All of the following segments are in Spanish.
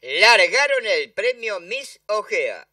largaron el premio Miss Ojea.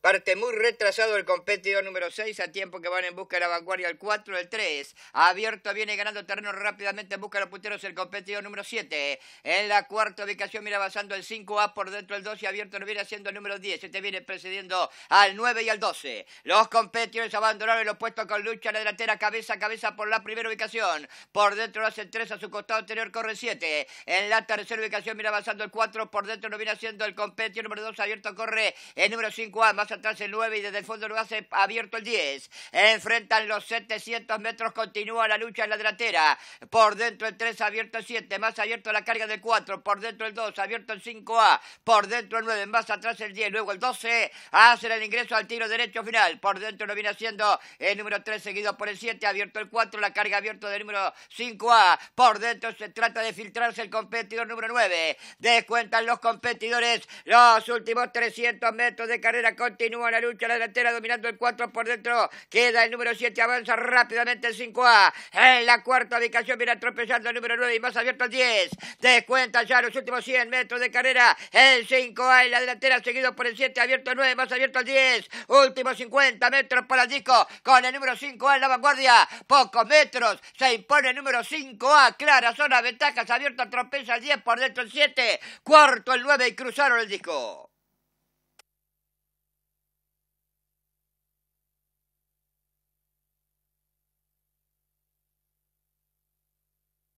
Parte muy retrasado el competidor número 6, a tiempo que van en busca de la vanguardia el 4, el 3. Abierto viene ganando terreno rápidamente en busca de los punteros el competidor número 7. En la cuarta ubicación mira avanzando el 5A por dentro el 2 y abierto no viene haciendo el número 10. Este viene precediendo al 9 y al 12. Los competidores abandonaron el opuesto con lucha en la delantera cabeza a cabeza por la primera ubicación. Por dentro lo hace el 3, a su costado anterior corre el 7. En la tercera ubicación mira avanzando el 4, por dentro no viene haciendo el competidor número 2, abierto corre el número 5A. Más atrás el 9 y desde el fondo lo hace abierto el 10. Enfrentan los 700 metros, continúa la lucha en la delantera. Por dentro el 3, abierto el 7, más abierto la carga del 4, por dentro el 2, abierto el 5A, por dentro el 9, más atrás el 10, luego el 12, hacen el ingreso al tiro derecho final. Por dentro lo viene haciendo el número 3 seguido por el 7, abierto el 4, la carga abierta del número 5A. Por dentro se trata de filtrarse el competidor número 9. Descuentan los competidores los últimos 300 metros de carrera con Continúa la lucha la delantera dominando el 4 por dentro. Queda el número 7, avanza rápidamente el 5A. En la cuarta ubicación viene tropezando el número 9 y más abierto el 10. Descuenta ya los últimos 100 metros de carrera. El 5A en la delantera seguido por el 7, abierto el 9, más abierto el 10. Últimos 50 metros para el disco con el número 5A en la vanguardia. Pocos metros se impone el número 5A. Clara zona, ventajas abierto tropeza el 10 por dentro el 7. Cuarto el 9 y cruzaron el disco.